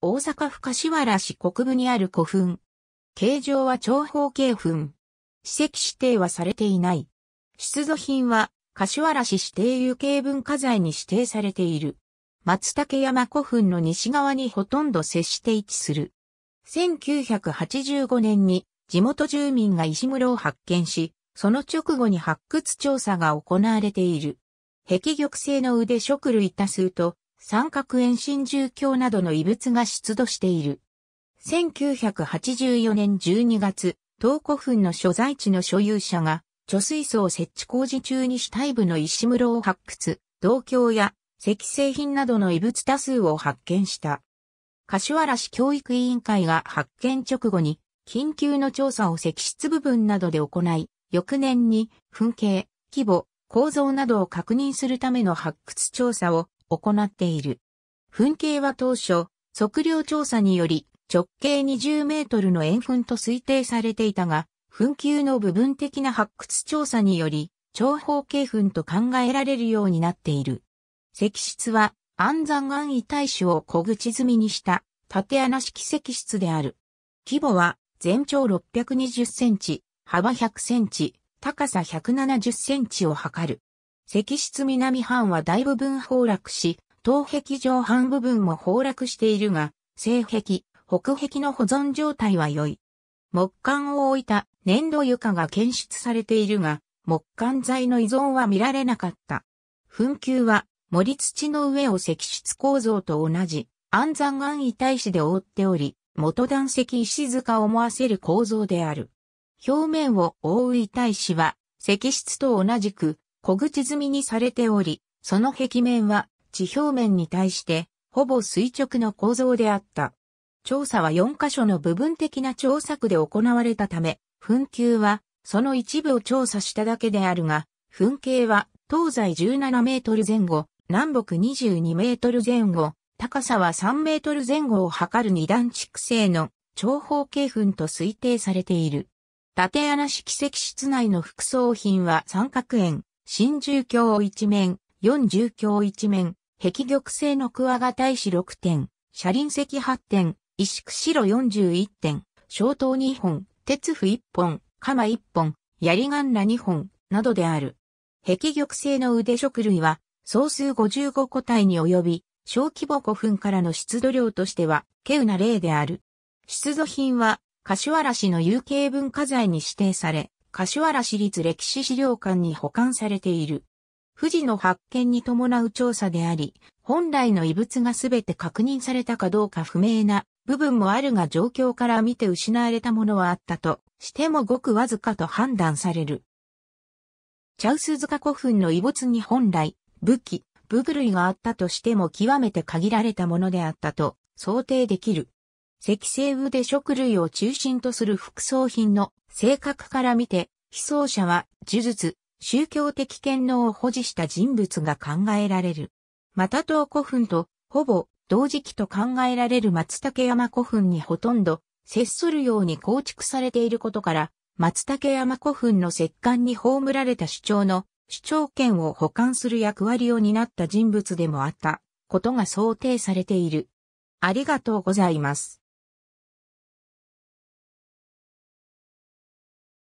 大阪府柏原市国部にある古墳。形状は長方形墳。史跡指定はされていない。出土品は、柏原市指定有形文化財に指定されている。松竹山古墳の西側にほとんど接して位置する。1985年に地元住民が石室を発見し、その直後に発掘調査が行われている。壁玉製の腕食類多数と三角円神住鏡などの遺物が出土している。1984年12月、東古墳の所在地の所有者が、貯水槽設置工事中に死体部の石室を発掘、銅鏡や石製品などの遺物多数を発見した。柏原市教育委員会が発見直後に、緊急の調査を石室部分などで行い、翌年に、墳形、規模、構造などを確認するための発掘調査を行っている。噴景は当初、測量調査により直径20メートルの円墳と推定されていたが、噴球の部分的な発掘調査により、長方形墳と考えられるようになっている。石室は安山岩遺大種を小口積みにした縦穴式石室である。規模は全長620センチ、幅100センチ、高さ170センチを測る。石室南半は大部分崩落し、東壁上半部分も崩落しているが、西壁、北壁の保存状態は良い。木管を置いた粘土床が検出されているが、木管材の依存は見られなかった。墳丘は森土の上を石室構造と同じ安山岩遺体子で覆っており、元断石石塚を思わせる構造である。表面を覆う遺体子は石室と同じく小口積みにされており、その壁面は地表面に対してほぼ垂直の構造であった。調査は4カ所の部分的な調査区で行われたため、噴球はその一部を調査しただけであるが、噴景は東西17メートル前後、南北22メートル前後、高さは3メートル前後を測る二段蓄成の長方形墳と推定されている。縦穴式石室内の副葬品は三角円、新住橋一面、四住橋一面、壁玉製の桑ガ大使6点、車輪石8点、石釧四41点、小刀2本、鉄符1本、鎌1本、槍ガンラ2本、などである。壁玉製の腕食類は、総数55個体に及び、小規模古墳からの出土量としては、稀有な例である。出土品は、柏原市の有形文化財に指定され、柏原市立歴史資料館に保管されている。富士の発見に伴う調査であり、本来の遺物がすべて確認されたかどうか不明な部分もあるが状況から見て失われたものはあったとしてもごくわずかと判断される。チャウス塚古墳の遺物に本来、武器、武具類があったとしても極めて限られたものであったと想定できる。赤星腕食類を中心とする副葬品の性格から見て、被葬者は呪術、宗教的権能を保持した人物が考えられる。また東古墳とほぼ同時期と考えられる松竹山古墳にほとんど接するように構築されていることから、松竹山古墳の石棺に葬られた主張の主張権を保管する役割を担った人物でもあったことが想定されている。ありがとうございます。